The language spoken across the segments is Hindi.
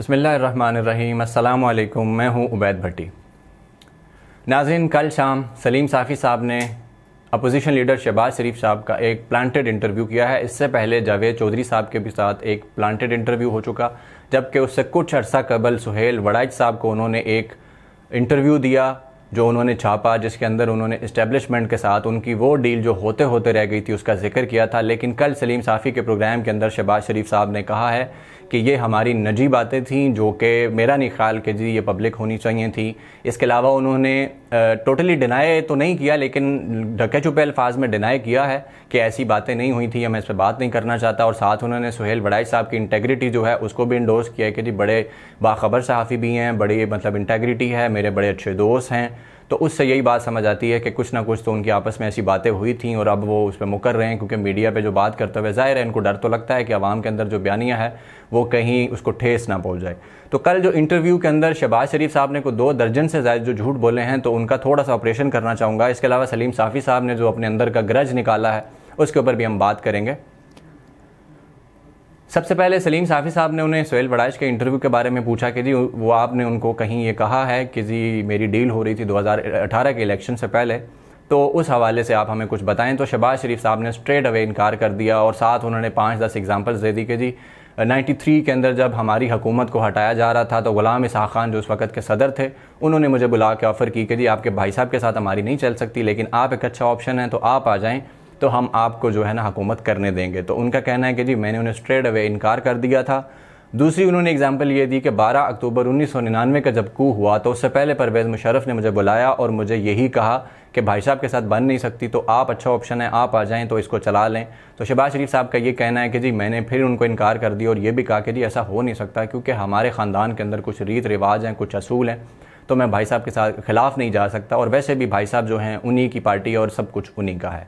बसमीम् अल्लाम मैं हूँ उबैद भट्टी नाजिन कल शाम सलीम साफ़ी साहब ने अपोजिशन लीडर शहबाज शरीफ साहब का एक प्लांटेड इंटरव्यू किया है इससे पहले जावेद चौधरी साहब के भी साथ एक प्लांटेड इंटरव्यू हो चुका जबकि उससे कुछ अर्सा कबल सुहेल वड़ाइज साहब को उन्होंने एक इंटरव्यू दिया जो उन्होंने छापा जिसके अंदर उन्होंने इस्टेब्लिशमेंट के साथ उनकी वो डील जो होते होते रह गई थी उसका जिक्र किया था लेकिन कल सलीम साफ़ी के प्रोग्राम के अंदर शहबाज शरीफ साहब ने कहा है कि ये हमारी नजी बातें थीं जो कि मेरा नहीं ख्याल कि जी ये पब्लिक होनी चाहिए थी इसके अलावा उन्होंने टोटली डिनाई तो नहीं किया लेकिन ढके छुपे अल्फाज में डिनाई किया है कि ऐसी बातें नहीं हुई थी या मैं इस पर बात नहीं करना चाहता और साथ उन्होंने सुहेल बड़ाई साहब की इंटेग्रिटी जो है उसको भी इंडोर्स किया है कि जी बड़े बाखबर सहाफ़ी भी हैं बड़ी मतलब इंटेग्रिटी है मेरे बड़े अच्छे दोस्त हैं तो उससे यही बात समझ आती है कि कुछ ना कुछ तो उनकी आपस में ऐसी बातें हुई थी और अब वो उस पर मुकर रहे हैं क्योंकि मीडिया पर जो बात करते हुए ज़ाहिर है इनको डर तो लगता है कि आवाम के अंदर जो बयानिया है वो कहीं उसको ठेस ना पहुँच जाए तो कल जो इंटरव्यू के अंदर शहबाज शरीफ साहब ने को दो दर्जन से ज़्यादा जो झूठ बोले हैं तो उनका थोड़ा सा ऑपरेशन करना चाहूँगा इसके अलावा सलीम साफ़ी साहब ने जो अपने अंदर का ग्रज निकाला है उसके ऊपर भी हम बात करेंगे सबसे पहले सलीम साफ़ी साहब ने उन्हें सोहेल बड़ाइश के इंटरव्यू के बारे में पूछा कि जी वो आपने उनको कहीं ये कहा है कि जी मेरी डील हो रही थी 2018 के इलेक्शन से पहले तो उस हवाले से आप हमें कुछ बताएं तो शबाज शरीफ साहब ने स्ट्रेट अवे इनकार कर दिया और साथ उन्होंने पाँच दस एग्जाम्पल्स दे दी कि जी 93 के अंदर जब हमारी हुकूमत को हटाया जा रहा था तो ग़ुलाम इसहा खान जो उस वक्त के सदर थे उन्होंने मुझे बुला के ऑफ़र की कि जी आपके भाई साहब के साथ हमारी नहीं चल सकती लेकिन आप एक अच्छा ऑप्शन है तो आप आ जाएँ तो हम आपको जो है ना हुकूमत करने देंगे तो उनका कहना है कि जी मैंने उन्हें स्ट्रेट अवे इनकार कर दिया था दूसरी उन्होंने एग्जाम्पल ये दी कि 12 अक्टूबर 1999 का जब कू हुआ तो उससे पहले परवेज़ मुशरफ ने मुझे बुलाया और मुझे यही कहा कि भाई साहब के साथ बन नहीं सकती तो आप अच्छा ऑप्शन है आप आ जाएं तो इसको चला लें तो शहबाज शरीफ साहब का ये कहना है कि जी मैंने फिर उनको इनकार कर दिया और ये भी कहा कि जी ऐसा हो नहीं सकता क्योंकि हमारे ख़ानदान के अंदर कुछ रीत रिवाज हैं कुछ असूल हैं तो मैं भाई साहब के साथ खिलाफ नहीं जा सकता और वैसे भी भाई साहब जो हैं उन्हीं की पार्टी और सब कुछ उन्हीं का है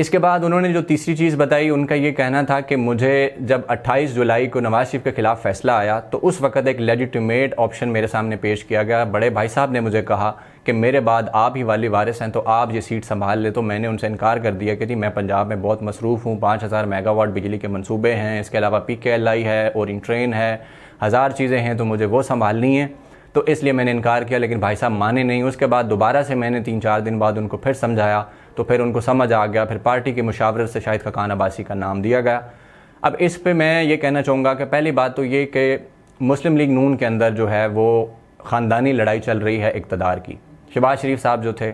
इसके बाद उन्होंने जो तीसरी चीज़ बताई उनका ये कहना था कि मुझे जब 28 जुलाई को नवाज शरीफ के ख़िलाफ़ फैसला आया तो उस वक्त एक लेजिटिमेट ऑप्शन मेरे सामने पेश किया गया बड़े भाई साहब ने मुझे कहा कि मेरे बाद आप ही वाली वारिस हैं तो आप ये सीट संभाल ले तो मैंने उनसे इनकार कर दिया कि जी मैं पंजाब में बहुत मसरूफ़ हूँ पाँच हज़ार मेगावाट बिजली के मनसूबे हैं इसके अलावा पी के एल आई है और ट्रेन है हज़ार चीज़ें हैं तो मुझे वो संभालनी है तो इसलिए मैंने इनकार किया लेकिन भाई साहब माने नहीं उसके बाद दोबारा से मैंने तीन चार दिन बाद उनको फिर समझाया तो फिर उनको समझ आ गया फिर पार्टी के मुशावरत से शाहिद खकान अब्बासी का नाम दिया गया अब इस पर मैं ये कहना चाहूँगा कि पहली बात तो ये कि मुस्लिम लीग नून के अंदर जो है वो ख़ानदानी लड़ाई चल रही है इकतदार की शबाज शरीफ साहब जो थे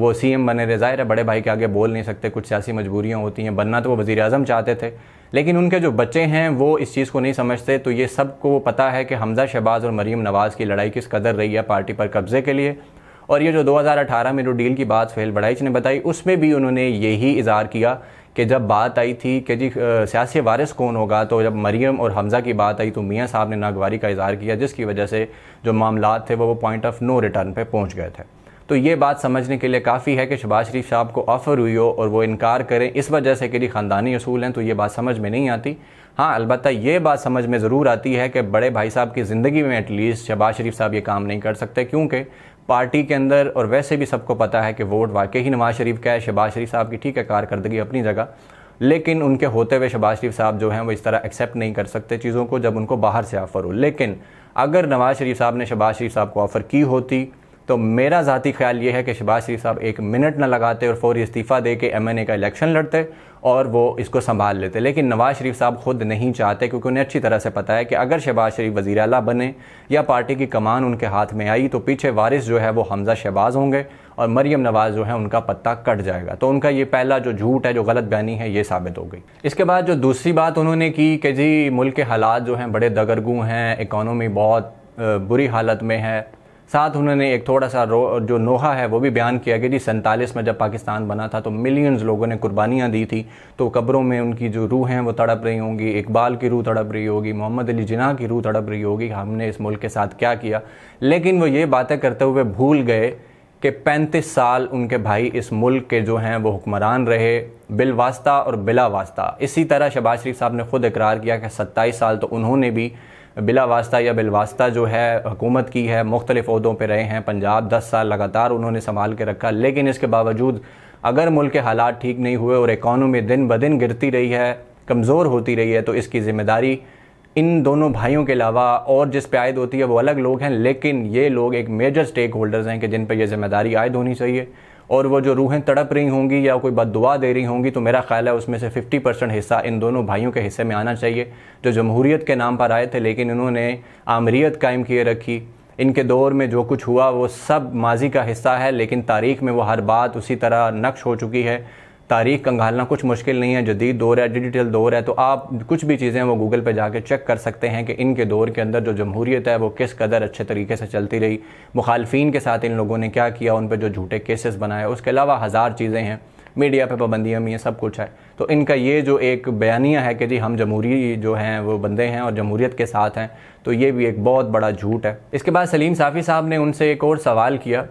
वो सी एम बने रहे ज़ाहिर है बड़े भाई के आगे बोल नहीं सकते कुछ सियासी मजबूरियाँ होती हैं बनना तो वो वज़ी अजम चाहते थे लेकिन उनके जो बच्चे हैं वो इस चीज़ को नहीं समझते तो ये सबको पता है कि हमज़ा शहबाज और मरीम नवाज़ की लड़ाई किस कदर रही है पार्टी पर कब्ज़े के लिए और ये जो 2018 में जो डील की बात सुहेल बड़ाइच ने बताई उसमें भी उन्होंने यही इजहार किया कि जब बात आई थी कि जी सियासी वारिस कौन होगा तो जब मरीम और हमज़ा की बात आई तो मियाँ साहब ने नागवारी का इजहार किया जिसकी वजह से जो मामला थे वो वो पॉइंट ऑफ नो रिटर्न पर पहुँच गए थे तो ये बात समझने के लिए काफ़ी है कि शबाज शरीफ साहब को ऑफ़र हुई हो और वो इनकार करें इस वजह से कि जी ख़ानदानी असूल हैं तो ये बात समझ में नहीं आती हाँ अलबत् ये बात समझ में ज़रूर आती है कि बड़े भाई साहब की ज़िंदगी में एटलीस्ट शबाज शरीफ साहब ये काम नहीं कर सकते क्योंकि पार्टी के अंदर और वैसे भी सबको पता है कि वोट वाकई ही नवाज शरीफ का है शहबाज शरीफ साहब की ठीक है कारकर्दगी अपनी जगह लेकिन उनके होते हुए शहबाज शरीफ साहब जो हैं वो इस तरह एक्सेप्ट नहीं कर सकते चीज़ों को जब उनको बाहर से ऑफ़र हो लेकिन अगर नवाज शरीफ साहब ने शहबाज शरीफ साहब को ऑफ़र की होती तो मेरा ज़ाती ख्याल ये है कि शहबाज शरीफ साहब एक मिनट ना लगाते और फौरी इस्तीफ़ा दे के एम एन ए का इलेक्शन लड़ते और वो इसको संभाल लेते लेकिन नवाज़ शरीफ साहब ख़ुद नहीं चाहते क्योंकि उन्हें अच्छी तरह से पता है कि अगर शहबाज शरीफ वज़ी अला बने या पार्टी की कमान उनके हाथ में आई तो पीछे वारिस जो है वो हमज़ा शहबाज होंगे और मरीम नवाज़ जो है उनका पत्ता कट जाएगा तो उनका ये पहला जो झूठ है जो गलत बयानी है ये साबित हो गई इसके बाद जो दूसरी बात उन्होंने की कि जी मुल्क के हालात जो हैं बड़े दगरगू हैं इकानमी बहुत बुरी हालत में है साथ उन्होंने एक थोड़ा सा जो नोहा है वो भी बयान किया कि जी सैंतालीस में जब पाकिस्तान बना था तो मिलियंस लोगों ने कुर्बानियाँ दी थी तो कब्रों में उनकी जो रूह हैं वो तड़प रही होंगी इकबाल की रूह तड़प रही होगी मोहम्मद अली जिना की रूह तड़प रही होगी हमने इस मुल्क के साथ क्या किया लेकिन वो ये बातें करते हुए भूल गए कि पैंतीस साल उनके भाई इस मुल्क के जो हैं वो हुक्मरान रहे बिलवास्ता और बिला वास्ता इसी तरह शबाज शरीफ साहब ने ख़ुद इकरार किया कि सत्ताईस साल तो उन्होंने भी बिला वास्ता या बिलवास्ता जो है हुकूमत की है मुख्तलिफ अहदों पर रहे हैं पंजाब दस साल लगातार उन्होंने संभाल के रखा लेकिन इसके बावजूद अगर मुल्क के हालात ठीक नहीं हुए और इकानमी दिन ब दिन गिरती रही है कमज़ोर होती रही है तो इसकी ज़िम्मेदारी इन दोनों भाइयों के अलावा और जिस पे आयद होती है वो अलग लोग हैं लेकिन ये लोग एक मेजर स्टेक होल्डर्स हैं कि जिन पर यह जिम्मेदारी आयद होनी चाहिए और वो जो रूहें तड़प रही होंगी या कोई बद दुआ दे रही होंगी तो मेरा ख्याल है उसमें से 50 परसेंट हिस्सा इन दोनों भाइयों के हिस्से में आना चाहिए जो जमहूरीत के नाम पर आए थे लेकिन इन्होंने आमरीत कायम किए रखी इनके दौर में जो कुछ हुआ वो सब माजी का हिस्सा है लेकिन तारीख में वो हर बात उसी तरह नक्श हो चुकी है तारीख कंगालना कुछ मुश्किल नहीं है जदीद दौर है डिजिटल दौर है तो आप कुछ भी चीज़ें वो गूगल पर जाके चेक कर सकते हैं कि इनके दौर के अंदर जो जमहूरीत है वो किस कदर अच्छे तरीके से चलती रही मुखालफी के साथ इन लोगों ने क्या किया उन पर जो झूठे केसेस बनाए उसके अलावा हज़ार चीज़ें हैं मीडिया पे पाबंदियाँ भी हैं सब कुछ है तो इनका ये जो एक बयानिया है कि जी हम जमहूरी जो हैं वो बंदे हैं और जमहूरीत के साथ हैं तो ये भी एक बहुत बड़ा झूठ है इसके बाद सलीम साफ़ी साहब ने उनसे एक और सवाल किया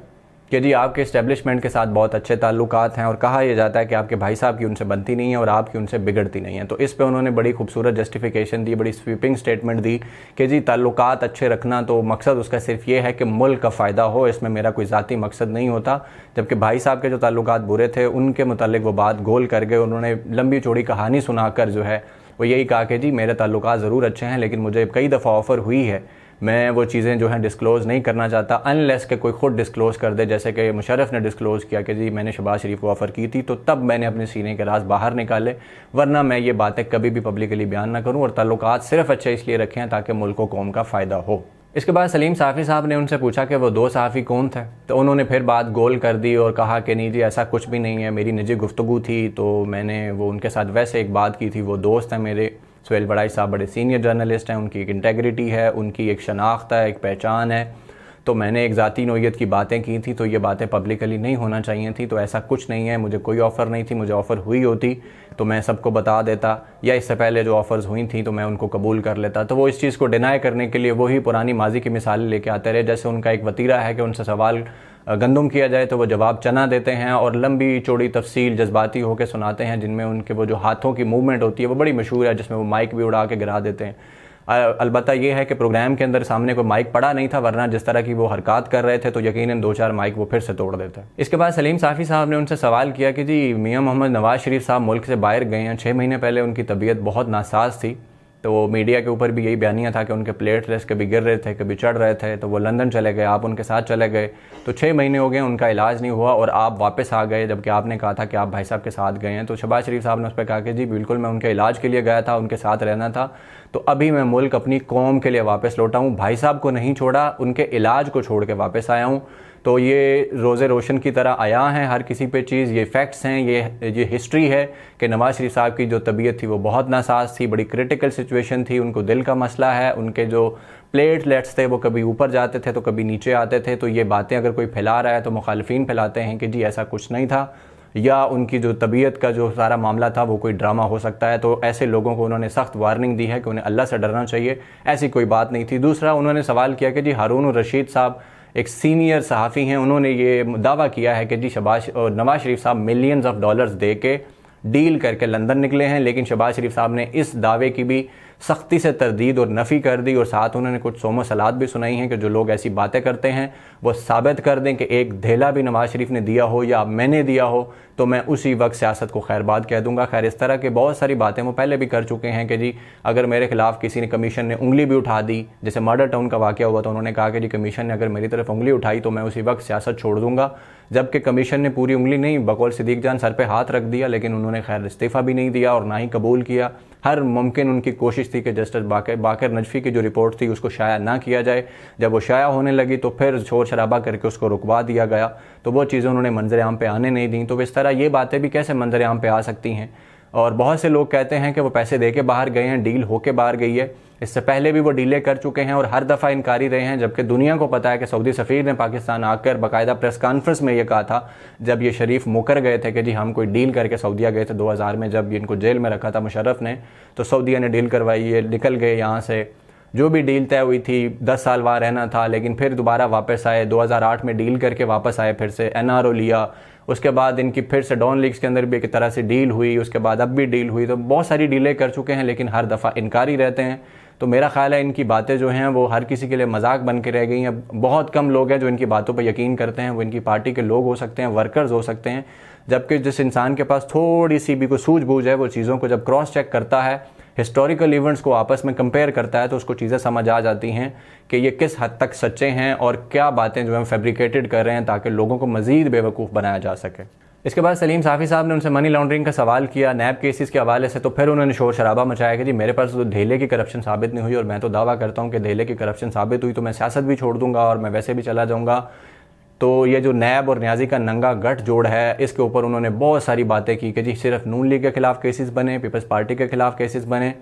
कि जी आपके इस्टेब्लिशमेंट के साथ बहुत अच्छे ताल्लुक हैं और कहा यह जाता है कि आपके भाई साहब की उनसे बनती नहीं है और आपकी उनसे बिगड़ती नहीं है तो इस पर उन्होंने बड़ी खूबसूरत जस्टिफिकेशन दी बड़ी स्वीपिंग स्टेटमेंट दी कि जी ताल्लुक अच्छे रखना तो मकसद उसका सिर्फ ये है कि मुल्क का फ़ायदा हो इसमें मेरा कोई ज़ाती मकसद नहीं होता जबकि भाई साहब के जो ताल्लुक बुरे थे उनके मतलब वो बात गोल कर गए उन्होंने लंबी चौड़ी कहानी सुनाकर जो है वो यही कहा कि जी मेरे ताल्लुक ज़रूर अच्छे हैं लेकिन मुझे कई दफ़ा ऑफ़र हुई है मैं वो चीज़ें जो हैं डिस्क्लोज़ नहीं करना चाहता अनलेस के कोई ख़ुद डिस्क्लोज़ कर दे जैसे कि मुशरफ ने डिस्क्लोज़ किया कि जी मैंने शबाज शरीफ को ऑफ़र की थी तो तब मैंने अपने सीने के राज बाहर निकाले वरना मैं ये बातें कभी भी पब्लिकली बयान ना करूँ और ताल्लुक सिर्फ अच्छे इसलिए रखें ताकि मुल्क कौम का फ़ायदा हो इसके बाद सलीम साफ़ी साहब ने उनसे पूछा कि वो दो साफ़ी कौन थे तो उन्होंने फिर बात गोल कर दी और कहा कि नहीं जी ऐसा कुछ भी नहीं है मेरी निजी गुफ्तु थी तो मैंने वो उनके साथ वैसे एक बात की थी वो दोस्त हैं मेरे सुहेल बड़ाई साहब बड़े सीनियर जर्नलिस्ट हैं उनकी एक इंटेग्रिटी है उनकी एक शनाख्त है एक पहचान है तो मैंने एक ज़ाती नोयत की बातें की थी तो ये बातें पब्लिकली नहीं होना चाहिए थी तो ऐसा कुछ नहीं है मुझे कोई ऑफ़र नहीं थी मुझे ऑफ़र हुई होती तो मैं सबको बता देता या इससे पहले जो ऑफ़र्स हुई थी तो मैं उनको कबूल कर लेता तो वो इस चीज़ को डिनाई करने के लिए वही पुरानी माजी की मिसालें लेके आते रहे जैसे उनका एक वतीरा है कि उनसे सवाल गंदम किया जाए तो वो जवाब चना देते हैं और लंबी चौड़ी तफसील जज्बाती होकर सुनाते हैं जिनमें उनके वो जो हाथों की मूवमेंट होती है वो बड़ी मशहूर है जिसमें वो माइक भी उड़ा के गिरा देते हैं अलबत्त ये है कि प्रोग्राम के अंदर सामने कोई माइक पड़ा नहीं था वरना जिस तरह की वो हरकत कर रहे थे तो यकीन दो चार माइक वो फिर से तोड़ देते इसके बाद सलीम साफ़ी साहब ने उनसे सवाल किया कि जी मियाँ मोहम्मद नवाज़ शरीफ साहब मुल्क से बाहर गए हैं छः महीने पहले उनकी तबीयत बहुत नासाज थी तो वो मीडिया के ऊपर भी यही बयानिया था कि उनके प्लेट रेस कभी गिर रहे थे कभी चढ़ रहे थे तो वो लंदन चले गए आप उनके साथ चले गए तो छः महीने हो गए उनका इलाज नहीं हुआ और आप वापस आ गए जबकि आपने कहा था कि आप भाई साहब के साथ गए हैं तो शबाज शरीफ साहब ने उस पर कहा कि जी बिल्कुल मैं उनके इलाज के लिए गया था उनके साथ रहना था तो अभी मैं मुल्क अपनी कौम के लिए वापस लौटा हूँ भाई साहब को नहीं छोड़ा उनके इलाज को छोड़ के वापस आया हूँ तो ये रोज़े रोशन की तरह आया है हर किसी पे चीज़ ये फैक्ट्स हैं ये ये हिस्ट्री है कि नवाज़ शरीफ साहब की जो तबीयत थी वो बहुत नासाज थी बड़ी क्रिटिकल सिचुएशन थी उनको दिल का मसला है उनके जो प्लेटलेट्स थे वो कभी ऊपर जाते थे तो कभी नीचे आते थे तो ये बातें अगर कोई फैला रहा है तो मुखालफी फैलाते हैं कि जी ऐसा कुछ नहीं था या उनकी जो तबीयत का जो सारा मामला था वो कोई ड्रामा हो सकता है तो ऐसे लोगों को उन्होंने सख्त वार्निंग दी है कि उन्हें अल्लाह से डरना चाहिए ऐसी कोई बात नहीं थी दूसरा उन्होंने सवाल किया कि जी हारून रशीद साहब एक सीनियर सहाफ़ी हैं उन्होंने ये दावा किया है कि जी शबाज नवाज शरीफ साहब मिलियंस ऑफ डॉलर्स दे के डील करके लंदन निकले हैं लेकिन शबाज शरीफ साहब ने इस दावे की भी सख्ती से तरदीद और नफ़ी कर दी और साथ उन्होंने कुछ सोमो सलाद भी सुनाई हैं कि जो लोग ऐसी बातें करते हैं वो साबित कर दें कि एक धेला भी नवाज़ शरीफ ने दिया हो या मैंने दिया हो तो मैं उसी वक्त सियासत को खैरबाद कह दूंगा खैर इस तरह के बहुत सारी बातें वो पहले भी कर चुके हैं कि जी अगर मेरे खिलाफ किसी ने कमीशन ने उंगली भी उठा दी जैसे मर्डर टाउन का वाक्य हुआ तो उन्होंने कहा कि जी कमीशन ने अगर मेरी तरफ उंगली उठाई तो मैं उसी वक्त सियासत छोड़ दूंगा जबकि कमीशन ने पूरी उंगली नहीं बकौल सिद्दीक जान सर पर हाथ रख दिया लेकिन उन्होंने खैर इस्तीफ़ा भी नहीं दिया और ना ही कबूल किया हर मुमकिन उनकी कोशिश थी कि जस्टिस बाकर बाकर नजफ़ी की जो रिपोर्ट थी उसको शाया ना किया जाए जब वो शाया होने लगी तो फिर शोर शराबा करके उसको रुकवा दिया गया तो वो चीज़ें उन्होंने मंजर आम पर आने नहीं दी तो इस तरह ये बातें भी कैसे मंजर आम पर आ सकती हैं और बहुत से लोग कहते हैं कि वो पैसे दे के बाहर गए हैं डील होके बाहर गई है इससे पहले भी वो डीले कर चुके हैं और हर दफ़ा इनकार रहे हैं जबकि दुनिया को पता है कि सऊदी सफ़ीर ने पाकिस्तान आकर बाकायदा प्रेस कॉन्फ्रेंस में ये कहा था जब ये शरीफ मुकर गए थे कि जी हम कोई डील करके सऊदिया गए थे हजार में जब इनको जेल में रखा था मुशरफ ने तो सऊदिया ने डील करवाई ये निकल गए यहाँ से जो भी डील तय हुई थी दस साल वहाँ रहना था लेकिन फिर दोबारा वापस आए 2008 में डील करके वापस आए फिर से ओ लिया उसके बाद इनकी फिर से डॉन लीग्स के अंदर भी एक तरह से डील हुई उसके बाद अब भी डील हुई तो बहुत सारी डीलें कर चुके हैं लेकिन हर दफ़ा इनकार ही रहते हैं तो मेरा ख्याल है इनकी बातें जो हैं वो हर किसी के लिए मजाक बन के रह गई हैं बहुत कम लोग हैं जो इनकी बातों पर यकीन करते हैं वो इनकी पार्टी के लोग हो सकते हैं वर्कर्स हो सकते हैं जबकि जिस इंसान के पास थोड़ी सी भी कोई सूझबूझ है वो चीज़ों को जब क्रॉस चेक करता है हिस्टोरिकल इवेंट्स को आपस में कंपेयर करता है तो उसको चीज़ें समझ आ जाती हैं कि ये किस हद तक सच्चे हैं और क्या बातें जो हम फैब्रिकेटेड कर रहे हैं ताकि लोगों को मज़ीद बेवकूफ़ बनाया जा सके इसके बाद सलीम साफ़ी साहब ने उनसे मनी लॉन्ड्रिंग का सवाल किया नैब केसेस के हवाले से तो फिर उन्होंने शोर शराबा मचाया कि जी मेरे पास तो ढेले की करप्शन साबित नहीं हुई और मैं तो दावा करता हूँ कि ढेले की करप्शन साबित हुई तो मैं सियासत भी छोड़ दूंगा और मैं वैसे भी चला जाऊँगा तो ये जो नैब और न्याजी का नंगा गठ जोड़ है इसके ऊपर उन्होंने बहुत सारी बातें की कि जी सिर्फ नून लीग के खिलाफ केसेस बने पीपल्स पार्टी के खिलाफ केसेस बने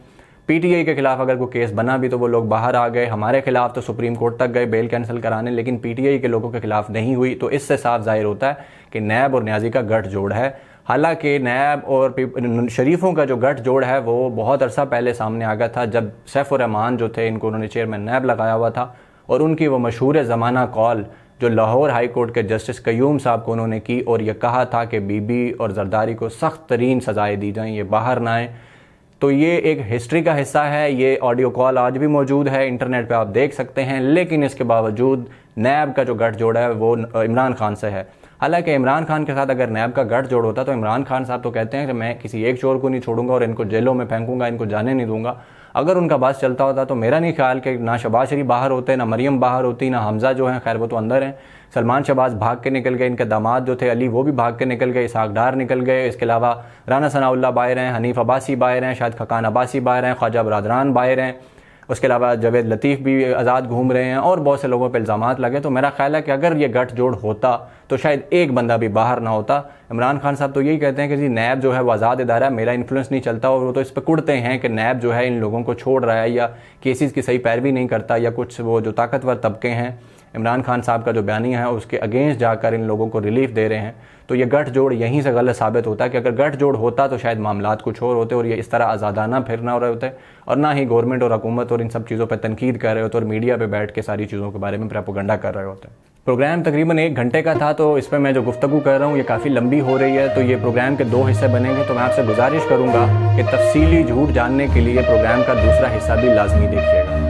पीटीआई के खिलाफ अगर कोई केस बना भी तो वो लोग बाहर आ गए हमारे खिलाफ तो सुप्रीम कोर्ट तक गए बेल कैंसिल कराने लेकिन पीटीआई के लोगों के खिलाफ नहीं हुई तो इससे साफ जाहिर होता है कि नैब और न्याजी का गठजोड़ है हालांकि नैब और शरीफों का जो गठजोड़ है वो बहुत अरसा पहले सामने आ गया था जब सैफुररहमान जो थे इनको उन्होंने चेयरमैन नैब लगाया हुआ था और उनकी वो मशहूर ज़माना कॉल जो लाहौर हाई कोर्ट के जस्टिस कयूम साहब को उन्होंने की और ये कहा था कि बीबी और जरदारी को सख्त तरीन सजाएं दी जाएं ये बाहर ना आए तो ये एक हिस्ट्री का हिस्सा है ये ऑडियो कॉल आज भी मौजूद है इंटरनेट पे आप देख सकते हैं लेकिन इसके बावजूद नैब का जो गठजोड़ है वो इमरान खान से है हालांकि इमरान खान के साथ अगर नैब का गठजोड़ होता तो इमरान खान साहब तो कहते हैं कि मैं किसी एक चोर को नहीं छोड़ूंगा और इनको जेलों में फेंकूंगा इनको जाने नहीं दूंगा अगर उनका बस चलता होता तो मेरा नहीं ख्याल कि ना शबाज शरीफ बाहर होते ना मरियम बाहर होती ना हमज़ा जो हैं खैर वो तो अंदर हैं सलमान शबाज भाग के निकल गए इनके दामाद जो थे अली वो भी भाग के निकल गए इसाक डार निकल गए इसके अलावा राना सनाउल्ला बाहर हैं हनीफ अब्बासी बाहर हैं शायद खकान अब्बासी बाहर हैं ख्वाजा बरदरान बाहर हैं उसके अलावा जवेद लतीफ़ भी आज़ाद घूम रहे हैं और बहुत से लोगों पर इल्ज़ाम लगे तो मेरा ख्याल है कि अगर ये गठजोड़ होता तो शायद एक बंदा भी बाहर ना होता इमरान खान साहब तो यही कहते हैं कि जी नैब जो है वो आज़ाद इदारा है मेरा इन्फ्लुएंस नहीं चलता और वो तो इस पर कुड़ते हैं कि नैब जो है इन लोगों को छोड़ रहा है या केसेस की सही पैरवी नहीं करता या कुछ वो जो ताकतवर तबके हैं इमरान खान साहब का जो बयानिया है उसके अगेंस्ट जाकर इन लोगों को रिलीफ दे रहे हैं तो ये गठजोड़ यहीं से गलत साबित होता है कि अगर गठजोड़ होता तो शायद मामला कुछ और होते और ये इस तरह आज़ादाना फिर ना हो रहे होते और ना ही गवर्नमेंट और हकूमत और इन सब चीज़ों पर तनकीद कर रहे होते और मीडिया पर बैठ के सारी चीज़ों के बारे में प्रापोगंडा कर रहे होते प्रोग्राम तकरीबन एक घंटे का था तो इस पर मैं जो गुफ्तु कर रहा हूँ ये काफ़ी लंबी हो रही है तो ये प्रोग्राम के दो हिस्से बनेंगे तो मैं आपसे गुजारिश करूँगा कि तफसीली झूठ जानने के लिए प्रोग्राम का दूसरा हिस्सा भी लाजमी देखिएगा